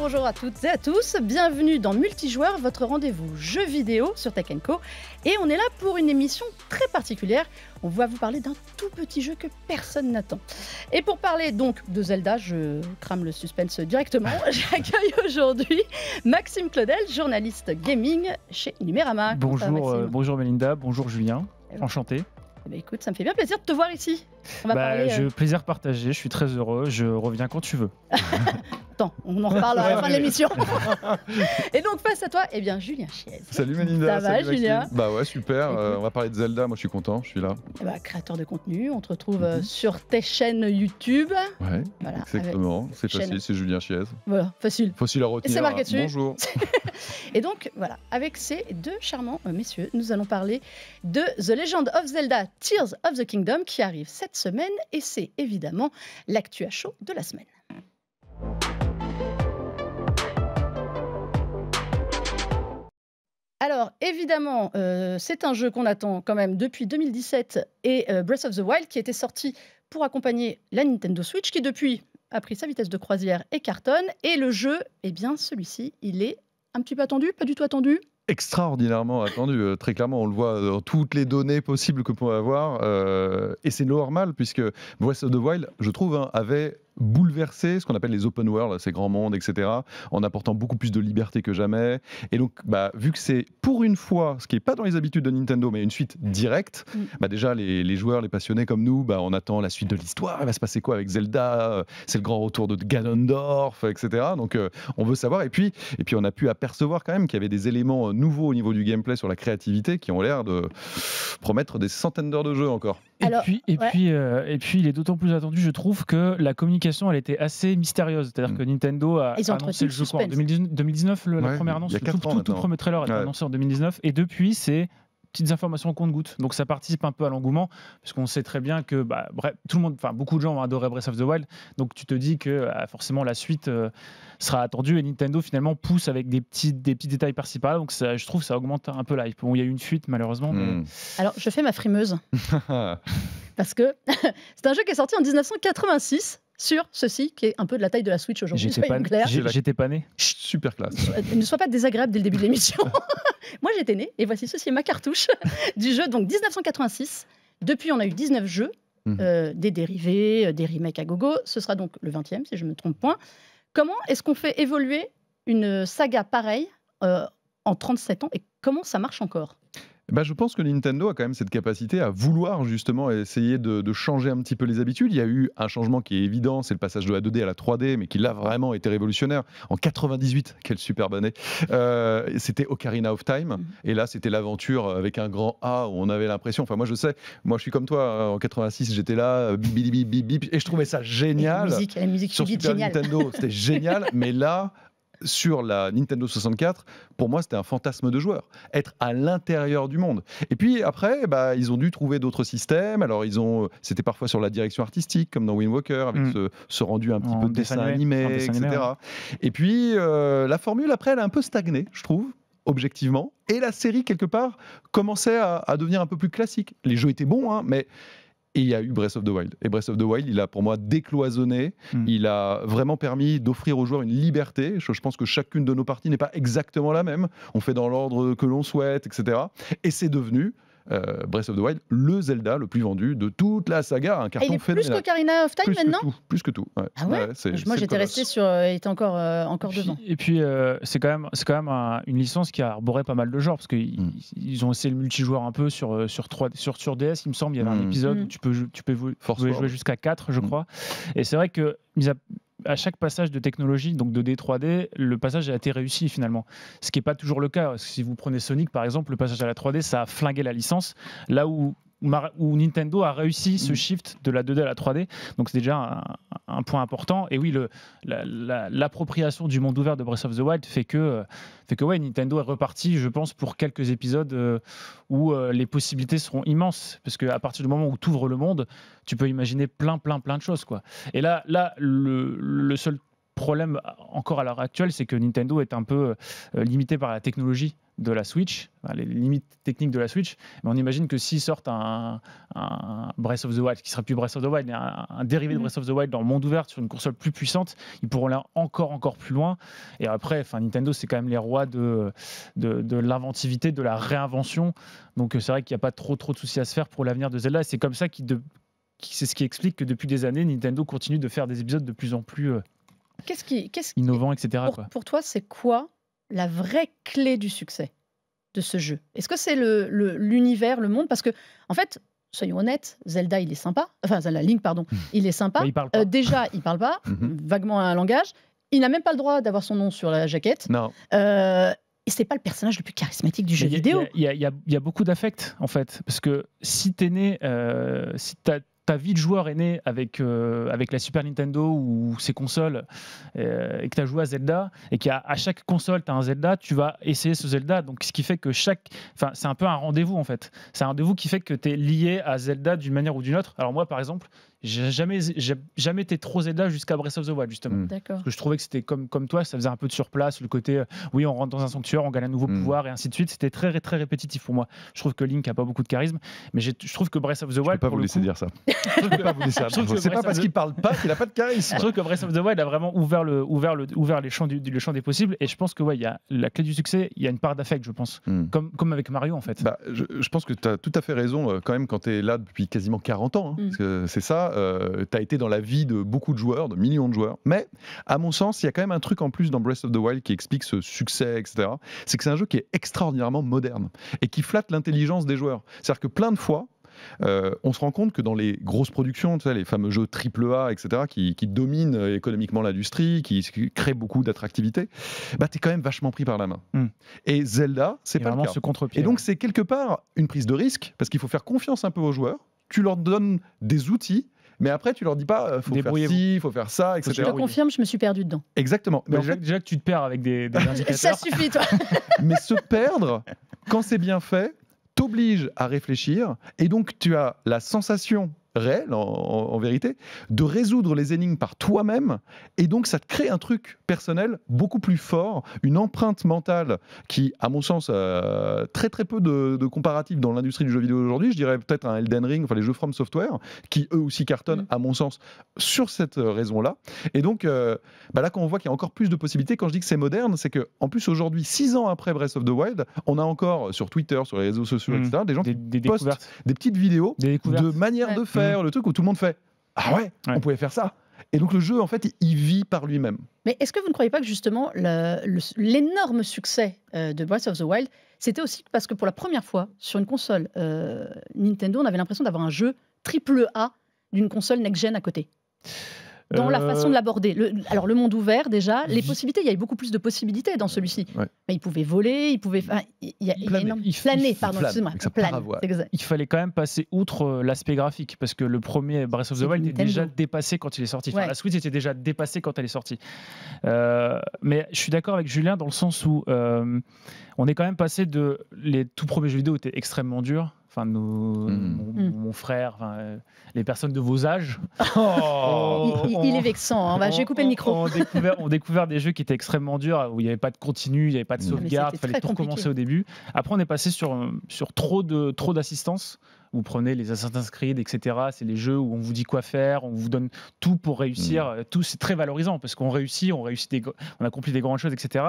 bonjour à toutes et à tous. Bienvenue dans Multijoueur, votre rendez-vous jeu vidéo sur Tech Co. Et on est là pour une émission très particulière. On va vous parler d'un tout petit jeu que personne n'attend. Et pour parler donc de Zelda, je crame le suspense directement. J'accueille aujourd'hui Maxime Claudel, journaliste gaming chez Numérama. Bonjour, euh, bonjour Melinda, bonjour Julien. Euh, Enchanté. Eh ben, écoute, ça me fait bien plaisir de te voir ici. On va bah, je... Euh, plaisir partagé, je suis très heureux, je reviens quand tu veux. Attends, on en reparle à la fin de l'émission. et donc face à toi, eh bien Julien Chiez. Salut Melinda. Ça va Julien Bah ouais, super. Euh, on va parler de Zelda, moi je suis content, je suis là. Eh ben, créateur de contenu, on te retrouve euh, mhm. sur tes chaînes YouTube. Ouais, voilà, exactement. C'est facile, c'est Julien Chiez. Voilà, facile. Facile à retenir. C'est marqué dessus. Bonjour. et donc voilà, avec ces deux charmants messieurs, nous allons parler de The Legend of Zelda Tears of the Kingdom qui arrive cette semaine et c'est évidemment l'actu à chaud de la semaine. Alors évidemment, euh, c'est un jeu qu'on attend quand même depuis 2017 et euh, Breath of the Wild qui était sorti pour accompagner la Nintendo Switch qui depuis a pris sa vitesse de croisière et cartonne. Et le jeu, eh bien celui-ci, il est un petit peu attendu, pas du tout attendu extraordinairement attendu. Euh, très clairement, on le voit dans toutes les données possibles que peut avoir. Euh, et c'est normal, puisque West of the Wild, je trouve, hein, avait bouleverser ce qu'on appelle les open world, ces grands mondes, etc., en apportant beaucoup plus de liberté que jamais. Et donc, bah, vu que c'est pour une fois, ce qui n'est pas dans les habitudes de Nintendo, mais une suite directe, mm. bah déjà, les, joueurs, les passionnés comme nous, bah, on attend la suite de l'histoire, il va se passer quoi avec Zelda, euh, c'est le grand retour de Ganondorf, etc. Donc, euh, on veut savoir. Et puis, et puis, on a pu apercevoir quand même qu'il y avait des éléments euh, nouveaux au niveau du gameplay sur la créativité qui ont l'air de promettre des centaines d'heures de jeu encore. Et puis, et, puis, euh, et puis, il est d'autant plus attendu, je trouve, que la communication, elle était assez mystérieuse. C'est-à-dire mm. que Nintendo a annoncé le jeu en 2019, la première annonce, le tout, premier trailer a été annoncé en 2019. Et depuis, c'est petites informations compte goutte Donc ça participe un peu à l'engouement, puisqu'on sait très bien que bah, bref, tout le monde, enfin beaucoup de gens vont adorer Breath of the Wild. Donc tu te dis que euh, forcément la suite euh, sera attendue et Nintendo finalement pousse avec des petits, des petits détails par-ci par-là. Donc ça, je trouve ça augmente un peu l'hype. Bon, il y a eu une fuite malheureusement. Hmm. Alors je fais ma frimeuse. Parce que c'est un jeu qui est sorti en 1986 sur ceci, qui est un peu de la taille de la Switch aujourd'hui. J'étais pas, né. Super classe. Euh, euh, ne sois pas désagréable dès le début de l'émission. Moi, j'étais né, et voici ceci est ma cartouche du jeu. Donc 1986. Depuis, on a eu 19 jeux, mhm. euh, des dérivés, des remakes à gogo. Ce sera donc le 20e, si je ne me trompe point. Comment est-ce qu'on fait évoluer une saga pareille en 37 ans et comment ça marche encore eh ben, je pense que Nintendo a quand même cette capacité à vouloir justement essayer de, changer un petit peu les habitudes. Il y a eu un changement qui est évident, c'est le passage de la 2D à la 3D, mais qui l'a vraiment été révolutionnaire. En 98, quelle superbe année, euh, c'était Ocarina of Time, mm-hmm. et là c'était l'aventure avec un grand A où on avait l'impression, enfin moi je sais, moi je suis comme toi, hein, en 86 j'étais là, euh, et je trouvais ça génial. la musique, la musique sur Nintendo, c'était génial, mais là sur la Nintendo 64, pour moi, c'était un fantasme de joueur. Être à l'intérieur du monde. Et puis après, bah, ils ont dû trouver d'autres systèmes. Alors, ils ont, euh, c'était parfois sur la direction artistique, comme dans Wind Walker, avec mm. ce, rendu un petit peu de dessin, animé, etc. Et puis, euh, la formule, après, elle a un peu stagné, je trouve objectivement, et la série, quelque part, commençait à, devenir un peu plus classique. Les jeux étaient bons, hein, mais et il y a eu Breath of the Wild. Et Breath of the Wild, il a pour moi décloisonné, hmm. il a vraiment permis d'offrir aux joueurs une liberté. je pense que chacune de nos parties n'est pas exactement la même. On fait dans l'ordre que l'on souhaite, etc. Et c'est devenu euh, Breath of the Wild, le Zelda le plus vendu de toute la saga, un carton fait Plus qu'Ocarina of Time maintenant que tout, Plus que tout. ouais, ah Moi j'étais resté sur. Euh, il était encore, euh, encore devant. Et puis c'est quand même, quand même une licence qui a arboré pas mal de genres parce qu'ils hmm. ont essayé le multijoueur un peu sur, sur, sur, DS, il me semble. Il y avait un hmm. épisode hmm. où tu peux, tu peux, jouer jusqu'à 4, je crois. Et c'est vrai que, mis à, à chaque passage de technologie, donc de D3D, le passage a été réussi finalement. Ce qui n'est pas toujours le cas. Si vous prenez Sonic, par exemple, le passage à la 3D, ça a flingué la licence. Là où où Nintendo a réussi ce mm. shift de la 2D à la 3D. Donc c'est déjà un, point important. Et oui, l'appropriation du monde ouvert de Breath of the Wild fait que, euh, fait que ouais, Nintendo est reparti, je pense, pour quelques épisodes euh, où euh, les possibilités seront immenses. Parce qu'à partir du moment où tu ouvres le monde, tu peux imaginer plein, plein, plein de choses. Quoi. Et là, là le, seul problème encore à l'heure actuelle, c'est que Nintendo est un peu limité par la technologie de la Switch, les limites techniques de la Switch, mais on imagine que s'ils sortent un, Breath of the Wild, qui sera plus Breath of the Wild, mais un, dérivé de mm. Breath of the Wild dans le monde ouvert sur une console plus puissante, ils pourront aller encore encore plus loin. Et après, Nintendo, c'est quand même les rois de de, l'inventivité, de la réinvention. Donc euh, c'est vrai qu'il n'y a pas trop de soucis à se faire pour l'avenir de Zelda. C'est comme ça qui c'est ce qui explique que depuis des années, Nintendo continue de faire des épisodes de plus en plus euh, innovants, etc. pour toi, c'est quoi la vraie clé du succès de ce jeu Est-ce que c'est l'univers, le, l'univers le monde Parce que, en fait, soyons honnêtes, Zelda, il est sympa. Enfin, Zelda Link, pardon, hmm. il est sympa. Euh, déjà, il parle pas, mhm. vaguement un langage. Il n'a même pas le droit d'avoir son nom sur la jaquette. Non. Euh, et c'est pas le personnage le plus charismatique du jeu vidéo. Il y, a beaucoup d'affect en fait, parce que si t'es né, euh, si ta vie de joueur est née avec, euh, avec la Super Nintendo ou ses consoles euh, et que tu as joué à Zelda et qu'à à chaque console tu as un Zelda, tu vas essayer ce Zelda. Donc ce qui fait que chaque. Enfin, c'est un peu un rendez-vous en fait. C'est un rendez-vous qui fait que tu es lié à Zelda d'une manière ou d'une autre. Alors moi par exemple, j'ai jamais, j'ai jamais été trop Zelda jusqu'à Breath of the Wild justement. Hmm. que je trouvais que c'était comme, comme toi, ça faisait un peu de surplace, le côté euh, oui, on rentre dans un sanctuaire, on gagne un nouveau hmm. pouvoir et ainsi de suite. C'était très, très répétitif pour moi. Je trouve que Link a pas beaucoup de charisme, mais je trouve que Breath of the Wild. Je pas pour vous laisser dire ça. Je C'est pas parce qu'il parle pas qu'il a pas de charisme. Je trouve que Breath of the Wild a vraiment ouvert, le, ouvert, le, les champs champ des possibles. Et je pense que ouais, y a, la clé du succès, il y a une part d'affect, je pense. Hmm. Comme, avec Mario, en fait. Bah, je, pense que tu as tout à fait raison, euh, quand même, quand tu es là depuis quasiment 40 ans. Hein, hmm. C'est ça. Euh, tu as été dans la vie de beaucoup de joueurs, de millions de joueurs. Mais, à mon sens, il y a quand même un truc en plus dans Breath of the Wild qui explique ce succès, etc. C'est que c'est un jeu qui est extraordinairement moderne et qui flatte l'intelligence des joueurs. C'est-à-dire que plein de fois, euh, on se rend compte que dans les grosses productions, les fameux jeux AAA, etc., qui, dominent euh, économiquement l'industrie, qui, créent beaucoup d'attractivité, bah, tu es quand même vachement pris par la main. Hmm. Et Zelda, c'est pas vraiment le cas. ce contre pied Et donc, c'est quelque part une prise de risque, parce qu'il faut faire confiance un peu aux joueurs. Tu leur donnes des outils, mais après, tu leur dis pas, euh, faut faire ci, faut faire ça, etc. Je te confirme, je me suis perdu dedans. Exactement. Bah, déjà, que tu te perds avec des, des ça suffit, toi. mais se perdre, quand c'est bien fait, t'oblige à réfléchir, et donc tu as la sensation réel en, vérité, de résoudre les énigmes par toi-même, et donc ça te crée un truc personnel beaucoup plus fort, une empreinte mentale qui, à mon sens, euh, très très peu de, de comparatifs dans l'industrie du jeu vidéo aujourd'hui, je dirais peut-être un Elden Ring, enfin les jeux From Software, qui eux aussi cartonnent, mm. à mon sens, sur cette euh, raison-là. Et donc, euh, bah là, quand on voit qu'il y a encore plus de possibilités, quand je dis que c'est moderne, c'est que en plus aujourd'hui, six ans après Breath of the Wild, on a encore sur Twitter, sur les réseaux sociaux, mm. etc., des gens des, qui postent des petites vidéos de manière de faire le truc où tout le monde fait Ah ouais, on pouvait faire ça. Et donc le jeu, en fait, il vit par lui-même. Mais est-ce que vous ne croyez pas que justement l'énorme succès euh, de Breath of the Wild, c'était aussi parce que pour la première fois sur une console euh, Nintendo, on avait l'impression d'avoir un jeu triple A d'une console next-gen à côté dans la euh, façon de l'aborder. alors, le monde ouvert, déjà, les possibilités, il y avait beaucoup plus de possibilités dans celui-ci. Mais il pouvait voler, il pouvait. il il Il fallait quand même passer outre euh, l'aspect graphique, parce que le premier Breath of the Wild était déjà dépassé quand il est sorti. Enfin, La Switch était déjà dépassée quand elle est sortie. Euh, mais je suis d'accord avec Julien dans le sens où on est quand même passé de. Les tout premiers jeux vidéo étaient extrêmement durs Hmm. mon, frère, euh, les personnes de vos âges. Oh. il, est vexant. Hein. Je vais couper le micro. On, découvert, découvert des jeux qui étaient extrêmement durs, où il n'y avait pas de continu, il n'y avait pas de ah, sauvegarde, il fallait tout recommencer au début. Après, on est passé sur, sur trop de trop d'assistance. Vous prenez les Assassin's Creed, etc. C'est les jeux où on vous dit quoi faire, on vous donne tout pour réussir. Mm. Tout, c'est très valorisant parce qu'on réussit, on réussit, des, on accomplit des grandes choses, etc.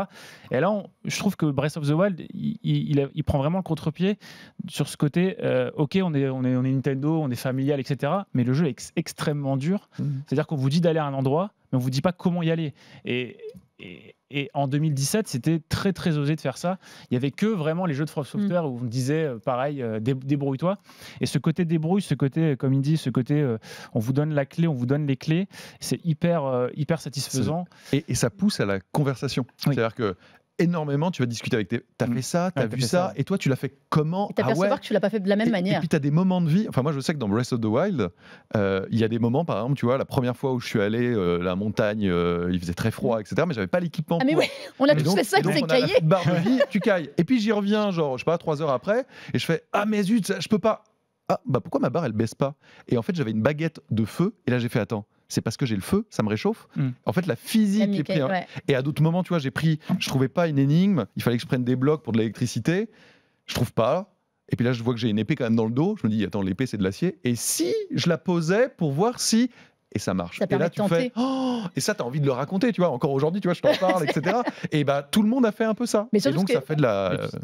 Et là, je trouve que Breath of the Wild, il, prend vraiment le contre-pied sur ce côté. Euh, ok, on est, on est, on est Nintendo, on est familial, etc. Mais le jeu est extrêmement dur. Mm. C'est-à-dire qu'on vous dit d'aller à un endroit, mais on vous dit pas comment y aller. et, et en 2017, c'était très très osé de faire ça. Il y avait que vraiment les jeux de From Software mm. où on disait euh, pareil, euh, débrouille-toi. Et ce côté débrouille, ce côté, euh, comme il dit, ce côté, on vous donne la clé, on vous donne les clés, c'est hyper hyper satisfaisant. Et, ça pousse à la conversation. C'est-à-dire que énormément. Tu vas discuter avec tes. T'as mm. fait ça, t'as vu ça, et toi, tu l'as fait comment T'as ah que tu l'as pas fait de la même manière. Et puis t'as des moments de vie. Enfin, moi, je sais que dans Breath of the Wild, euh, il y a des moments, par exemple, tu vois, la première fois où je suis allé, euh, la montagne, euh, il faisait très froid, mm. etc. Mais j'avais pas l'équipement. Ah, mais oui on a tous fait ça, c'est caillé. Barre vie, tu cailles. Et puis j'y reviens, genre, je sais pas, trois heures après, et je fais Ah, mais zut, je peux pas. Ah, bah pourquoi ma barre, elle baisse pas Et en fait, j'avais une baguette de feu, et là, j'ai fait Attends c'est parce que j'ai le feu, ça me réchauffe. Mm. En fait, la physique est Et à d'autres moments, tu vois, j'ai pris, je trouvais pas une énigme, il fallait que je prenne des blocs pour de l'électricité, je trouve pas. Et puis là, je vois que j'ai une épée quand même dans le dos. Je me dis, attends, l'épée, c'est de l'acier. Et si je la posais pour voir si et ça marche. et là, tu oh, et ça, tu as envie de le raconter, tu vois. Encore aujourd'hui, tu vois, je t'en parle, etc. Et bah, tout le monde a fait un peu ça. Mais et donc, ça fait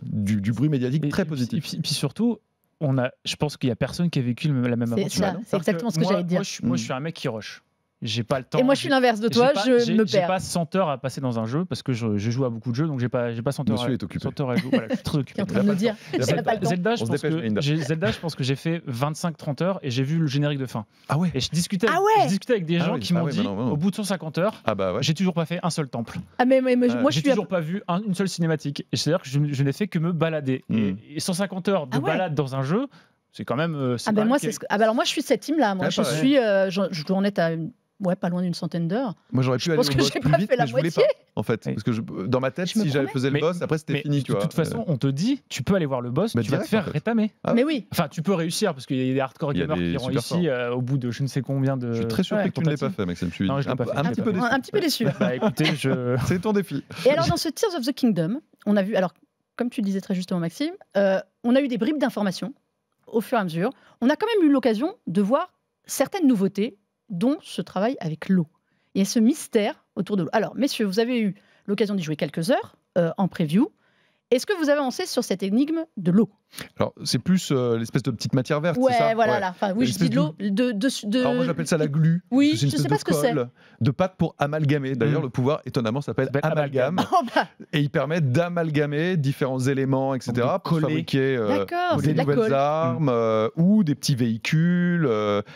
du, bruit médiatique très positif. Et puis, surtout, on a, je pense qu'il y a personne qui a vécu la même aventure. C'est exactement ce que, j'allais dire. je, mm. suis un mec qui roche j'ai pas le temps. Et moi, je suis l'inverse de toi, je me perds. J'ai pas 100 heures à passer dans un jeu parce que je, joue à beaucoup de jeux, donc j'ai pas, j'ai pas 100 heures. Monsieur à, est occupé. 100 heures à jouer. Voilà, je nous dire. Zelda, je pense que Zelda, je pense que j'ai fait 25-30 heures et j'ai vu le générique de fin. Ah ouais. Et je discutais, ah je discutais avec des ah gens qui m'ont ah dit, bah bah au bout de 150 heures, ah bah ouais. j'ai toujours pas fait un seul temple. Ah mais, mais, mais moi, j'ai toujours pas vu une seule cinématique. C'est-à-dire que je, n'ai fait que me balader. Hmm. Et, 150 heures de balade dans un jeu. C'est quand même. Euh, ah, bah moi, c'est. Bah alors, moi, je suis cette team-là. Moi, je suis. Euh, je dois en être à ouais, pas loin d'une centaine d'heures. Moi, j'aurais pu aller au boss plus vite, mais je voulais pas, en fait. Parce que dans ma tête, si j'avais faisais le boss, après, c'était fini, tu De toute façon, euh. on te dit, tu peux aller voir le boss, mais bah, tu vas te faire rétamer. Ah mais oui. Enfin, tu peux réussir, parce qu'il y a des hardcore gamers qui ont réussi euh, au bout de je ne sais combien de... Je suis très surpris que tu ne l'aies pas fait, Maxime. Je suis non, je un, pas fait. un, petit peu déçu. Un bah, écoutez, je... C'est ton défi. Et alors, dans ce Tears of the Kingdom, on a vu... Alors, comme tu disais très justement, Maxime, euh, on a eu des bribes d'informations au fur et à mesure. On a quand même eu l'occasion de voir certaines nouveautés dont ce travail avec l'eau. Il y a ce mystère autour de l'eau. Alors, messieurs, vous avez eu l'occasion d'y jouer quelques heures euh, en preview. Est-ce que vous avancez sur cette énigme de l'eau alors, c'est plus euh, l'espèce de petite matière verte, ça oui, je dis de l'eau. De, moi, j'appelle ça la glu. Oui, sais pas ce que c'est. de pâte pour amalgamer. D'ailleurs, mm. le pouvoir, étonnamment, s'appelle amalgame. Oh, bah. Et il permet d'amalgamer différents éléments, etc., pour fabriquer euh, des nouvelles armes euh, ou des petits véhicules,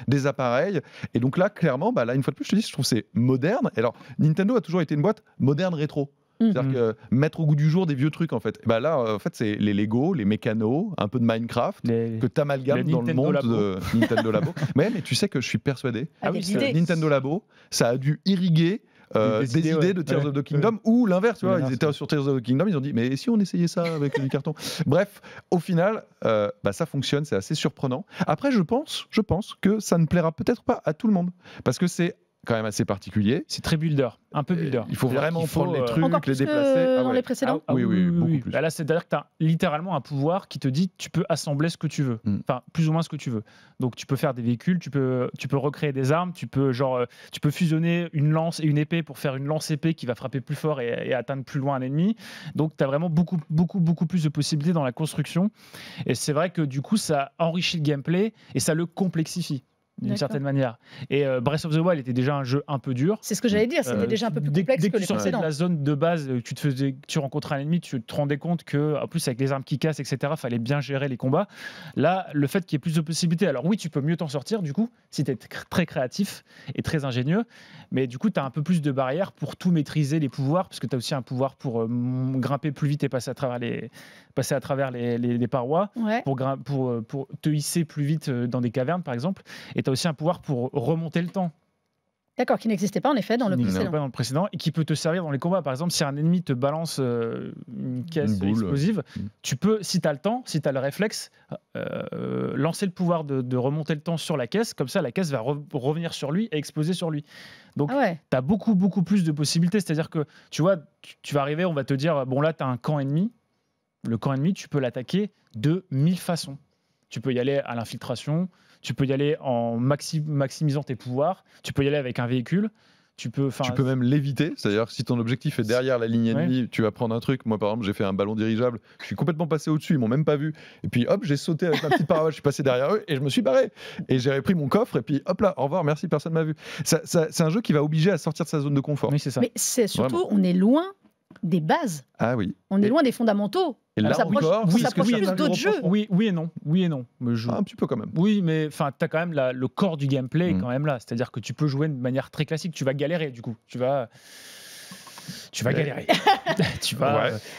des appareils. Et donc là, clairement, bah, là, une fois de plus, je te dis, je trouve c'est moderne. alors, Nintendo a toujours été une boîte moderne rétro. C'est-à-dire mm-hmm. que mettre au goût du jour des vieux trucs, en fait. Bah là, euh, en fait, c'est les Lego, les mécanos, un peu de Minecraft, que que amalgames dans le monde de Nintendo Labo. mais, mais tu sais que je suis persuadé ah, Nintendo Labo, ça a dû irriguer euh, des, idées, de Tears of the Kingdom ou l'inverse. Tu vois, ils étaient sur Tears of the Kingdom, ils ont dit mais si on essayait ça avec du carton. Bref, au final, euh, bah, ça fonctionne, c'est assez surprenant. Après, je pense, je pense que ça ne plaira peut-être pas à tout le monde parce que c'est quand même assez particulier. C'est très builder, un peu builder. Il faut vraiment prendre les euh, trucs, les déplacer. Que ah les précédents ah oui, oui, beaucoup plus. Bah là, c'est-à-dire que tu as littéralement un pouvoir qui te dit tu peux assembler ce que tu veux, mm. enfin plus ou moins ce que tu veux. Donc tu peux faire des véhicules, tu peux, tu peux recréer des armes, tu peux genre, euh, tu peux fusionner une lance et une épée pour faire une lance épée qui va frapper plus fort et, atteindre plus loin un ennemi. Donc tu as vraiment beaucoup, beaucoup, beaucoup plus de possibilités dans la construction. Et c'est vrai que du coup, ça enrichit le gameplay et ça le complexifie d'une certaine manière. Et euh, Breath of the Wild était déjà un jeu un peu dur. C'est ce que j'allais dire, c'était euh, déjà un peu plus complexe que, les tu la zone de base, euh, tu te faisais, tu rencontrais un ennemi, tu te rendais compte que, en plus avec les armes qui cassent, etc., fallait bien gérer les combats. Là, le fait qu'il y ait plus de possibilités, alors oui, tu peux mieux t'en sortir du coup, si tu es très créatif et très ingénieux, mais du coup, tu as un peu plus de barrières pour tout maîtriser les pouvoirs, parce que tu as aussi un pouvoir pour grimper plus vite et passer à travers les, passer à travers les, parois, pour, pour, pour te hisser plus vite dans des cavernes par exemple. Et aussi un pouvoir pour remonter le temps. D'accord, qui n'existait pas en effet dans le précédent. Pas dans le précédent et qui peut te servir dans les combats. Par exemple, si un ennemi te balance euh, une caisse explosive, mm. tu peux, si tu as le temps, si tu as le réflexe, euh, lancer le pouvoir de, remonter le temps sur la caisse. Comme ça, la caisse va revenir sur lui et exploser sur lui. Donc, ah tu as beaucoup, beaucoup plus de possibilités. C'est-à-dire que, tu vois, tu, tu, vas arriver, on va te dire, bon là, tu as un camp ennemi. Le camp ennemi, tu peux l'attaquer de mille façons. Tu peux y aller à l'infiltration, tu peux y aller en maximisant tes pouvoirs, tu peux y aller avec un véhicule. Tu peux, tu peux même l'éviter, c'est-à-dire si ton objectif est derrière la ligne ennemie, tu vas prendre un truc. Moi, par exemple, j'ai fait un ballon dirigeable, je suis complètement passé au-dessus, ils m'ont même pas vu. Et puis, hop, j'ai sauté avec ma petite parabole, je suis passé derrière eux et je me suis barré. Et j'ai repris mon coffre, et puis hop là, au revoir, merci, personne m'a vu. c'est un jeu qui va obliger à sortir de sa zone de confort. Oui, ça. Mais c'est surtout, on est loin des bases. Ah oui. On est loin des fondamentaux. Et là encore, oui, d'autres jeux. Oui, et non, oui et non. un petit peu quand même. Oui, mais enfin, as quand même le corps du gameplay mm. quand même là. C'est-à-dire que tu peux jouer de manière très classique. Tu vas galérer du coup. Tu vas tu vas galérer.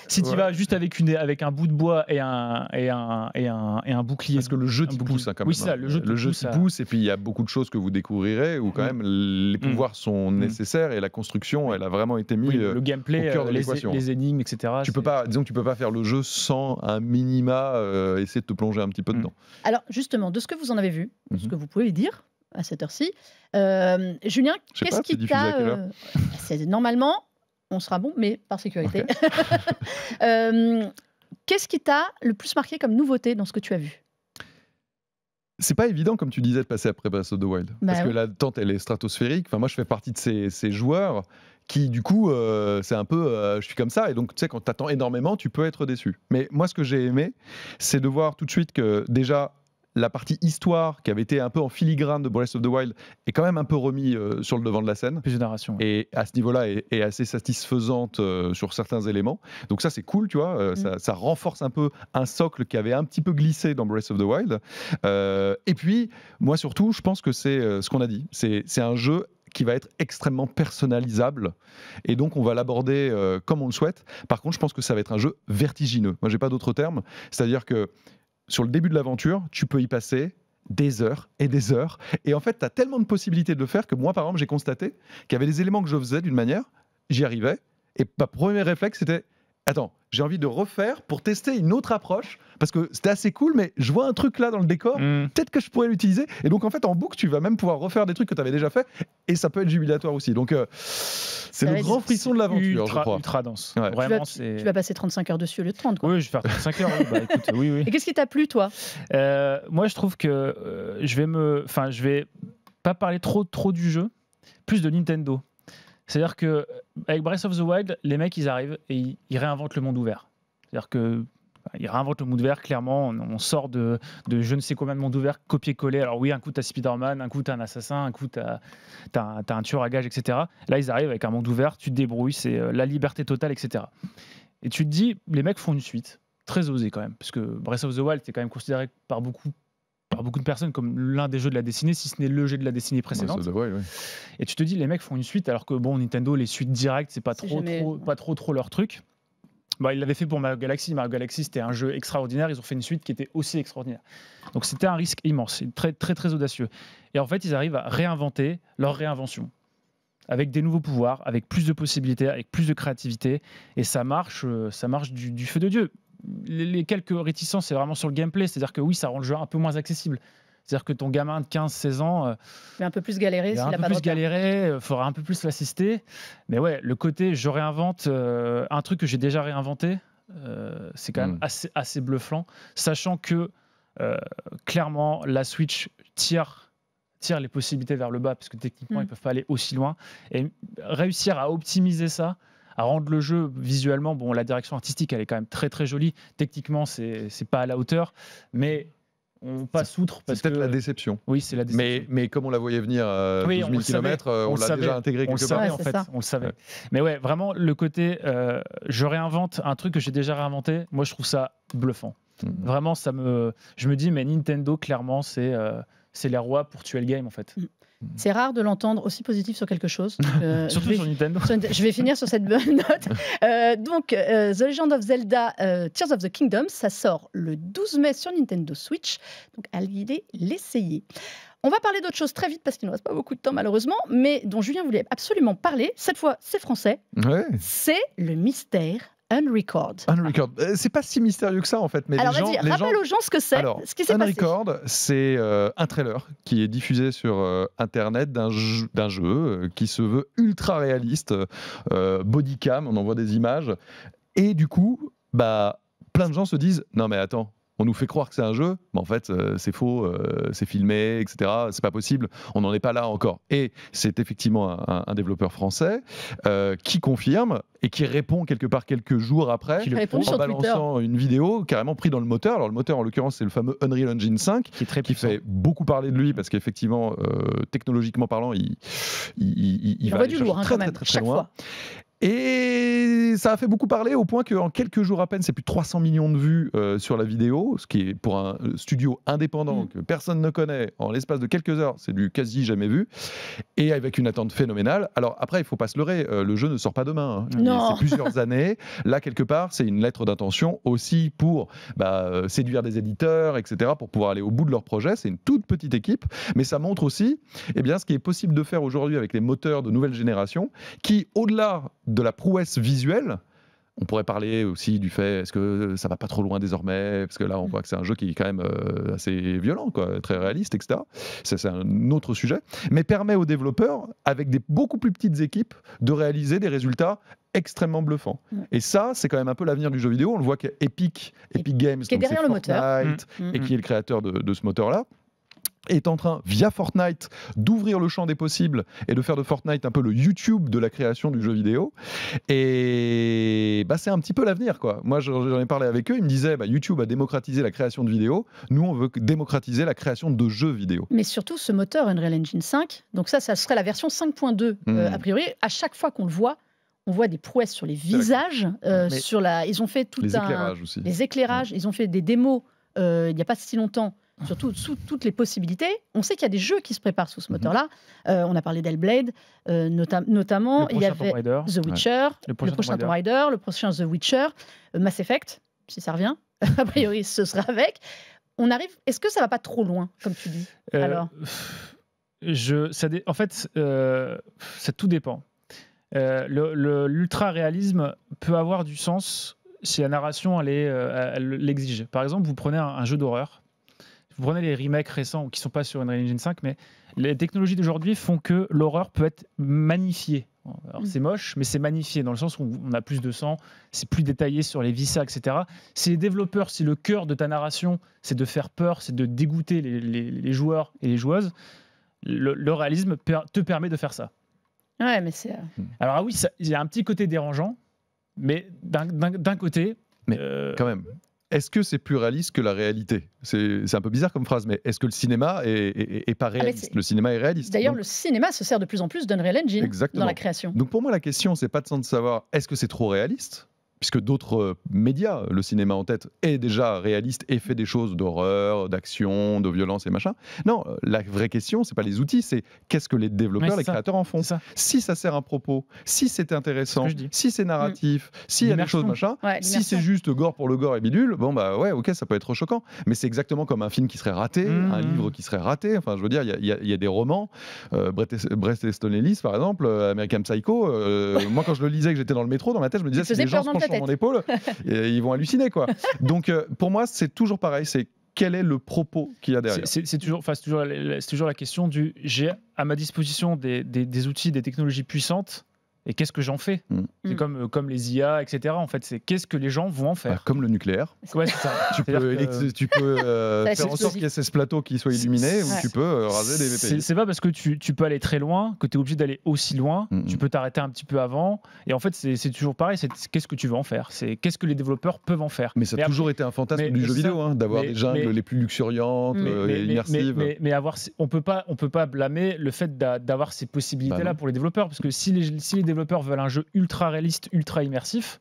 Si tu vas juste avec, un bout de bois et un, bouclier. Parce que le jeu te pousse, hein, Oui, ça, hein. le jeu, le pousse, et puis il y a beaucoup de choses que vous découvrirez où, quand mm. même, les mm. pouvoirs sont mm. nécessaires et la construction, elle a vraiment été mise euh, au cœur de euh, l'équation. Les énigmes, etc. Tu peux pas, disons que tu peux pas faire le jeu sans un minima euh, essayer de te plonger un petit peu dedans. Alors, justement, de ce que vous en avez vu, de ce mm-hmm. que vous pouvez dire à cette heure-ci, Julien, qu'est-ce qui t'a. normalement, on sera bon, mais par sécurité. Euh, qu'est-ce qui t'a le plus marqué comme nouveauté dans ce que tu as vu c'est pas évident, comme tu disais, de passer après Breath of the Wild. Bah parce que la tente, elle est stratosphérique. Enfin, moi, je fais partie de ces, joueurs qui du coup, euh, c'est un peu, euh, je suis comme ça, et donc tu sais, quand attends énormément, tu peux être déçu. Mais moi, ce que j'ai aimé, c'est de voir tout de suite que déjà, la partie histoire qui avait été un peu en filigrane de Breath of the Wild est quand même un peu remis euh, sur le devant de la scène. génération. Et à ce niveau-là, est, assez satisfaisante euh, sur certains éléments. Donc ça, c'est cool, tu vois. Euh, mm. ça, renforce un peu un socle qui avait un petit peu glissé dans Breath of the Wild. et puis, moi surtout, je pense que c'est ce qu'on a dit. C'est un jeu qui va être extrêmement personnalisable. Et donc, on va l'aborder comme on le souhaite. Par contre, je pense que ça va être un jeu vertigineux. Moi, j'ai pas d'autre terme. C'est-à-dire que sur le début de l'aventure, tu peux y passer des heures et des heures. Et en fait, tu as tellement de possibilités de le faire que moi, par exemple, j'ai constaté qu'il y avait des éléments que je faisais d'une manière, j'y arrivais, et ma premier réflexe, c'était Attends, j'ai envie de refaire pour tester une autre approche parce que c'était assez cool, mais je vois un truc là dans le décor, mm. peut-être que je pourrais l'utiliser. Et donc en fait, en boucle, tu vas même pouvoir refaire des trucs que tu avais déjà fait et ça peut être jubilatoire aussi. Donc euh, c'est le grand frisson de l'aventure, je crois. Ultra dense. tu, vas, passer 35 heures dessus au lieu de 30. Oui, je vais faire 35 heures. Bah, oui, Et qu'est-ce qui t'a plu, toi euh, Moi, je trouve que euh, je vais me, enfin, je vais pas parler trop trop du jeu, plus de Nintendo c'est-à-dire que avec Breath of the Wild, les mecs, ils arrivent et ils, réinventent le monde ouvert. C'est-à-dire que bah, il réinvente le monde ouvert, clairement. On, sort de, je ne sais combien de monde ouvert copier-coller. Alors, oui, un coup, t'as Spider-Man, un coup, t'as un assassin, un coup, t'as un, tueur à gage, etc. Là, ils arrivent avec un monde ouvert, tu te débrouilles, c'est euh, la liberté totale, etc. Et tu te dis, les mecs font une suite. Très osée quand même, parce que Breath of the Wild, est quand même considéré par beaucoup beaucoup de personnes comme l'un des jeux de la dessinée, si ce n'est le jeu de la dessinée précédente. Et tu te dis, les mecs font une suite, alors que bon, Nintendo, les suites directes, c'est pas trop, trop, pas trop, trop leur truc. Bah, ils l'avaient fait pour Mario Galaxy. Mario Galaxy, c'était un jeu extraordinaire. Ils ont fait une suite qui était aussi extraordinaire. Donc c'était un risque immense, très, très, très audacieux. Et en fait, ils arrivent à réinventer leur réinvention avec des nouveaux pouvoirs, avec plus de possibilités, avec plus de créativité. Et ça marche, euh, ça marche du feu de Dieu les, quelques réticences, c'est vraiment sur le gameplay. C'est-à-dire que oui, ça rend le jeu un peu moins accessible. C'est-à-dire que ton gamin de 15-16 ans. Mais un peu plus galéré, Un peu plus galéré, il euh, faudra un peu plus l'assister. Mais ouais, le côté je réinvente euh, un truc que j'ai déjà réinventé, euh, c'est quand même hmm. assez, assez bluffant. Sachant que clairement, la Switch tire, tire les possibilités vers le bas, parce que techniquement, hmm. ils ne peuvent pas aller aussi loin. Et réussir à optimiser ça, à rendre le jeu visuellement. Bon, la direction artistique, elle est quand même très très jolie. Techniquement, c'est pas à la hauteur, mais on passe outre. C'est peut-être la déception. Oui, c'est la déception. Mais, mais, comme on la voyait venir à euh, km, on, euh, l'a déjà intégré quelque part. en fait, on le savait. Mais ouais, vraiment, le côté euh, je réinvente un truc que j'ai déjà réinventé, moi je trouve ça bluffant. Mm-hmm. Vraiment, ça me, je me dis, mais Nintendo, clairement, c'est c'est les rois pour tuer le game en fait. Mm. C'est rare de l'entendre aussi positif sur quelque chose. Euh, Surtout sur Nintendo. je vais finir sur cette bonne note. Euh, donc, euh, The Legend of Zelda Tears of the Kingdom, ça sort le 12 mai sur Nintendo Switch. Donc, allez l'essayer. On va parler d'autre chose très vite parce qu'il ne reste pas beaucoup de temps malheureusement, mais dont Julien voulait absolument parler. Cette fois, c'est français. C'est le mystère Unrecord. Record. Euh, c'est pas si mystérieux que ça en fait. Mais Alors, les gens, les rappelle aux gens ce que c'est, ce qui Unrecord, c'est euh, un trailer qui est diffusé sur euh, Internet d'un jeu, qui se veut ultra réaliste, bodycam, on envoie des images. Et du coup, bah, plein de gens se disent Non, mais attends, on nous fait croire que c'est un jeu, mais en fait, euh, c'est faux, euh, c'est filmé, etc. C'est pas possible, on n'en est pas là encore. Et c'est effectivement un, développeur français euh, qui confirme et qui répond quelque part quelques jours après en balançant une vidéo carrément pris dans le moteur. Alors, le moteur, en l'occurrence, c'est le fameux Unreal Engine 5 qui, fait beaucoup parler de lui parce qu'effectivement, technologiquement parlant, il, va du lourd, hein, très, et ça a fait beaucoup parler au point qu'en quelques jours à peine, c'est plus de 300 millions de vues euh, sur la vidéo, ce qui est pour un euh, studio indépendant mm. que personne ne connaît, en l'espace de quelques heures, c'est du quasi jamais vu, et avec une attente phénoménale. Alors après, il faut pas se leurrer, euh, le jeu ne sort pas demain, hein. c'est plusieurs années. Là, quelque part, c'est une lettre d'intention aussi pour bah, séduire des éditeurs, etc., pour pouvoir aller au bout de leur projet. C'est une toute petite équipe, mais ça montre aussi eh bien, ce qui est possible de faire aujourd'hui avec les moteurs de nouvelle génération, qui, au-delà de la prouesse visuelle. On pourrait parler aussi du fait, est-ce que ça va pas trop loin désormais Parce que là, on mm. voit que c'est un jeu qui est quand même euh, assez violent, quoi, très réaliste, etc. C'est un autre sujet. Mais permet aux développeurs, avec des beaucoup plus petites équipes, de réaliser des résultats extrêmement bluffants mm. Et ça, c'est quand même un peu l'avenir du jeu vidéo. On le voit qu'Epic, Epic Games, qui est derrière le moteur, mm. et qui est le créateur de ce moteur-là, est en train, via Fortnite, d'ouvrir le champ des possibles et de faire de Fortnite un peu le YouTube de la création du jeu vidéo. Et bah, c'est un petit peu l'avenir, quoi. Moi, j'en ai parlé avec eux, ils me disaient, bah, YouTube a démocratisé la création de vidéos, nous, on veut démocratiser la création de jeux vidéo. Mais surtout, ce moteur Unreal Engine 5, donc ça, ça serait la version 5.2, euh, hmm. a priori, à chaque fois qu'on le voit, on voit des prouesses sur les visages, euh, sur la... Ils ont fait tout les Éclairages aussi. Les éclairages, hmm. ils ont fait des démos euh, il n'y a pas si longtemps surtout sous toutes les possibilités. On sait qu'il y a des jeux qui se préparent sous ce mhm. moteur-là. Euh, on a parlé d'Hellblade, euh, notamment. Il y avait The Witcher, le, prochain le Tomb Raider. le prochain The Witcher, euh, Mass Effect, si ça revient. A priori, ce sera avec. On arrive. Est-ce que ça va pas trop loin, comme tu dis euh, Alors, je, ça en fait, ça tout dépend. L'ultra réalisme peut avoir du sens si la narration l'exige. Par exemple, vous prenez un jeu d'horreur prenez les remakes récents qui ne sont pas sur Unreal Engine 5, mais les technologies d'aujourd'hui font que l'horreur peut être magnifiée. Mm. c'est moche, mais c'est magnifié dans le sens où on a plus de sang, c'est plus détaillé sur les visas, etc. Si les développeurs, si le cœur de ta narration, c'est de faire peur, c'est de dégoûter les, joueurs et les joueuses, le, réalisme te permet de faire ça. Ouais, mais c'est. Euh, mm. Alors ah oui, il y a un petit côté dérangeant, mais d'un côté. Mais euh, quand même, est-ce que c'est plus réaliste que la réalité C'est un peu bizarre comme phrase, mais est-ce que le cinéma est, pas ah, réaliste Le cinéma est réaliste. D'ailleurs, le cinéma se sert de plus en plus d'Unreal Engine Exactement. dans la création. Donc pour moi, la question, c'est pas de savoir est-ce que c'est trop réaliste puisque d'autres euh, médias, le cinéma en tête, est déjà réaliste et fait des choses d'horreur, d'action, de violence et machin. Non, euh, la vraie question, c'est pas les outils, c'est qu'est-ce que les développeurs, les créateurs en font. Ça. Si ça sert un propos, si c'est intéressant, si c'est narratif, mm. si il y a des choses machin, si c'est juste gore pour le gore et bidule, bon bah ouais, ok, ça peut être choquant, mais c'est exactement comme un film qui serait raté, mm. un livre qui serait raté. Enfin, je veux dire, il y, a des romans, euh, Brest Easton Ellis par exemple, euh, American Psycho. moi, quand je le lisais, que j'étais dans le métro, dans ma tête, je me disais, c'est des gens, mon épaule, et euh, ils vont halluciner, quoi. Donc, euh, pour moi, c'est toujours pareil. C'est quel est le propos qu'il y a derrière C'est toujours, toujours, toujours la question du j'ai à ma disposition des outils, des technologies puissantes et qu'est-ce que j'en fais mm. C'est mm. comme, euh, comme les IA, etc. En fait, c'est qu'est-ce que les gens vont en faire bah, Comme le nucléaire. tu, peux, euh, faire en sorte qu'il y ait ce plateau qui soit illuminés ou tu peux euh, raser des pays. C'est pas parce que tu, tu, peux aller très loin que tu es obligé d'aller aussi loin. Tu peux t'arrêter un petit peu avant. Et en fait, c'est toujours pareil. C'est qu'est-ce que tu veux en faire C'est qu'est-ce que les développeurs peuvent en faire Mais ça a toujours été un fantasme du jeu vidéo, hein, d'avoir des jungles les plus luxuriantes, les immersives. Mais, avoir, on peut pas, on peut pas blâmer le fait d'avoir ces possibilités-là bah pour les développeurs, parce que si les, si les développeurs veulent un jeu ultra réaliste, ultra immersif,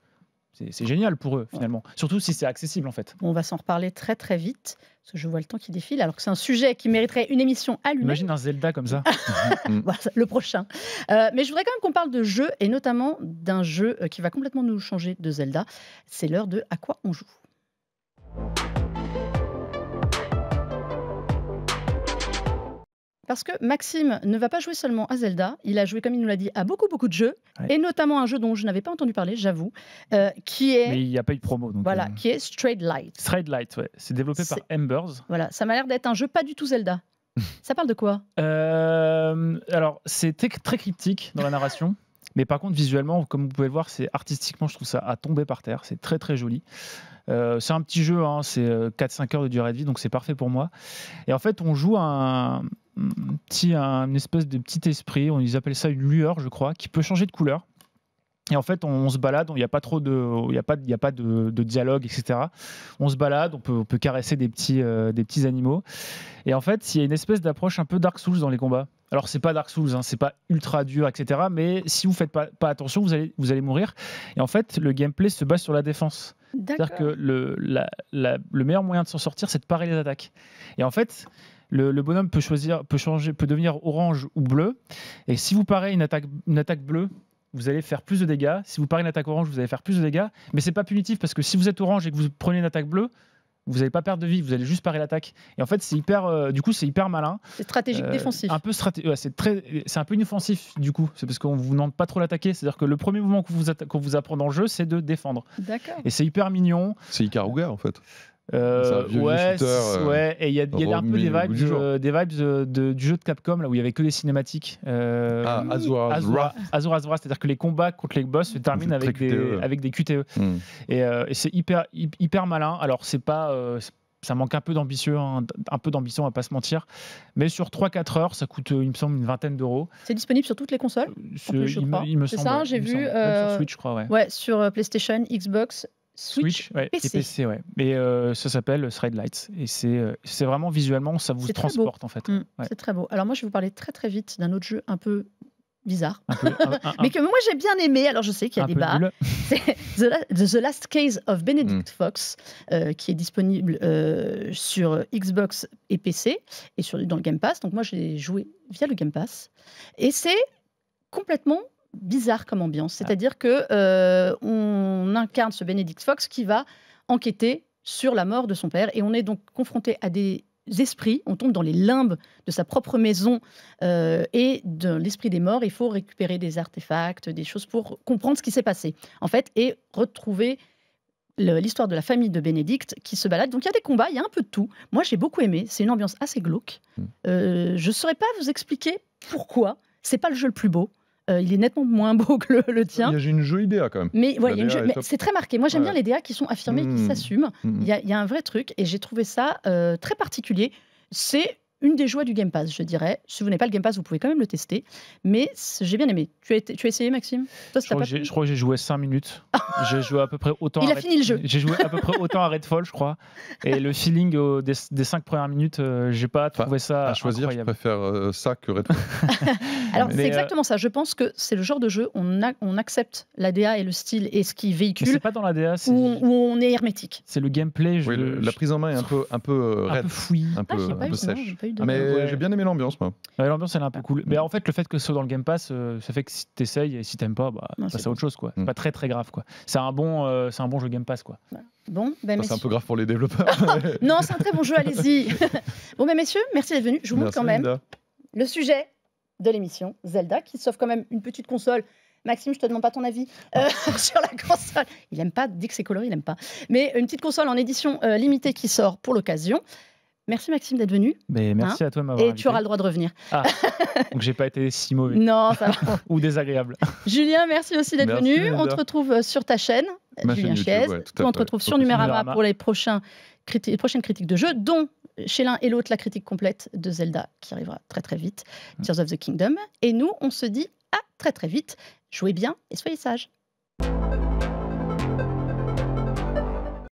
c'est génial pour eux finalement. Surtout si c'est accessible en fait. On va s'en reparler très très vite parce que je vois le temps qui défile alors que c'est un sujet qui mériterait une émission à lui. Imagine un Zelda comme ça. le prochain. Euh, mais je voudrais quand même qu'on parle de jeu et notamment d'un jeu euh, qui va complètement nous changer de Zelda. C'est l'heure de à quoi on joue. Parce que Maxime ne va pas jouer seulement à Zelda, il a joué, comme il nous l'a dit, à beaucoup, beaucoup de jeux, et notamment un jeu dont je n'avais pas entendu parler, j'avoue, euh, qui est. Mais il n'y a pas eu de promo. Donc voilà, euh, qui est Straight Light. Straight Light, ouais. C'est développé par Embers. Voilà, ça m'a l'air d'être un jeu pas du tout Zelda. ça parle de quoi euh, Alors, c'est très cryptique dans la narration. Mais par contre, visuellement, comme vous pouvez le voir, c'est artistiquement, je trouve ça à tomber par terre. C'est très très joli. c'est un petit jeu, hein, c'est 4-5 heures de durée de vie, donc c'est parfait pour moi. Et en fait, on joue un, petit, un, espèce de petit esprit, on, ils appellent ça une lueur, je crois, qui peut changer de couleur. Et en fait, on, se balade, il n'y a pas trop de, il a pas, y a pas de, dialogue, etc. On se balade, on peut, on peut caresser des petits, euh, des petits animaux. Et en fait, il y a une espèce d'approche un peu Dark Souls dans les combats. Alors c'est pas Dark Souls, hein, c'est pas ultra dur, etc. Mais si vous faites pas, attention, vous allez, vous allez mourir. Et en fait, le gameplay se base sur la défense. C'est-à-dire que le, la, le meilleur moyen de s'en sortir, c'est de parer les attaques. Et en fait, le, bonhomme peut choisir, peut changer, peut devenir orange ou bleu. Et si vous parez une attaque, bleue, vous allez faire plus de dégâts. Si vous parez une attaque orange, vous allez faire plus de dégâts. Mais c'est pas punitif parce que si vous êtes orange et que vous prenez une attaque bleue, vous n'allez pas perdre de vie, vous allez juste parer l'attaque. Et en fait, c'est hyper, euh, du coup, c'est hyper malin. C'est stratégique euh, défensif. Un peu stratégique. c'est très, c'est un peu inoffensif du coup. C'est parce qu'on vous demande pas trop l'attaquer. C'est-à-dire que le premier mouvement qu'on vous, vous apprend dans le jeu, c'est de défendre. Et c'est hyper mignon. C'est Ikaruga en fait. Euh, ouais, euh, ouais, et il y a, y a un peu euh, des vibes, des vibes de, du jeu de Capcom là où il y avait que des cinématiques. Ah, Azura, Azura, c'est-à-dire que les combats contre les boss se terminent e. avec des, avec des QTE. Et, c'est hyper, hyper malin. Alors c'est pas, ça manque un peu d'ambition, hein, un peu d'ambition, on va pas se mentir. Mais sur 3-4 heures, ça coûte, il me semble, une vingtaine d'euros. C'est disponible sur toutes les consoles. ça, j'ai vu. Sur Switch, je crois, ouais. ouais. sur PlayStation, Xbox Switch, PC. et PC, ouais. Et euh, ça s'appelle Thread euh, Lights. Et euh, c'est vraiment visuellement, ça vous transporte en fait. Mmh, c'est très beau. Alors moi, je vais vous parler très très vite d'un autre jeu un peu bizarre, mais que moi j'ai bien aimé. Alors je sais qu'il y a des bas The, Last Case of Benedict mmh. Fox, qui est disponible sur Xbox et PC et sur, dans le Game Pass. Donc moi j'ai joué via le Game Pass. Et c'est complètement bizarre comme ambiance. Ah. C'est-à-dire que euh, on incarne ce Benedict Fox qui va enquêter sur la mort de son père et on est donc confronté à des esprits, on tombe dans les limbes de sa propre maison euh, et de l'esprit des morts. Il faut récupérer des artefacts, des choses pour comprendre ce qui s'est passé, en fait, et retrouver l'histoire de la famille de Bénédicte qui se balade. Donc il y a des combats, il y a un peu de tout. Moi, j'ai beaucoup aimé. C'est une ambiance assez glauque. Hmm. Euh, je ne saurais pas vous expliquer pourquoi. C'est pas le jeu le plus beau. Euh, il est nettement moins beau que le, tien. J'ai une jolie DA quand même. Mais c'est très marqué. Moi, j'aime bien les DA qui sont affirmés, qui hmm. s'assument. Hmm. Il y, a un vrai truc, et j'ai trouvé ça euh, très particulier. C'est une des joies du Game Pass, je dirais. Si vous n'avez pas le Game Pass, vous pouvez quand même le tester. Mais j'ai bien aimé. Tu as, tu essayé, Maxime je, crois que j'ai joué 5 minutes. j'ai joué à peu près autant. à J'ai joué à peu près autant à Redfall, je crois. Et le feeling des, 5 premières minutes, euh, j'ai pas trouvé ça. À choisir, incroyable. je préfère euh, ça que Redfall. Alors, c'est euh, exactement ça. Je pense que c'est le genre de jeu, on, on accepte l'ADA et le style et ce qui véhicule. C'est pas dans l'ADA, c'est. Où, on est hermétique. C'est le gameplay. La prise en main est un peu, un peu raide. Un peu ah, un peu sèche. Ah, mais j'ai bien aimé l'ambiance, moi. l'ambiance, elle est un peu ah. cool. Mais en fait, le fait que ce soit dans le Game Pass, euh, ça fait que si t'essayes et si t'aimes pas, bah, c'est autre chose, quoi. Mm. pas très très grave, quoi. C'est un bon, euh, c'est un bon jeu Game Pass, quoi. Bon, ben c'est un peu grave pour les développeurs. non, c'est un très bon jeu, allez-y. bon, ben messieurs, merci d'être venus. Je vous montre quand même le sujet de l'émission Zelda, qui s'offre quand même une petite console. Maxime, je te demande pas ton avis euh, ah. sur la console. Il aime pas, dès que c'est coloré, il aime pas. Mais une petite console en édition limitée qui sort pour l'occasion. Merci Maxime d'être venu. Mais hein merci à toi Et tu auras le droit de revenir. Ah, donc j'ai pas été si mauvais. non, ça Ou désagréable. Julien, merci aussi d'être venu. On te retrouve euh, sur ta chaîne, Julien Chiez. on te retrouve sur Numérama pour les, prochains les prochaines critiques de jeux, dont chez l'un et l'autre la critique complète de Zelda qui arrivera très très vite, mm. Tears of the Kingdom. Et nous, on se dit à très très vite. Jouez bien et soyez sages.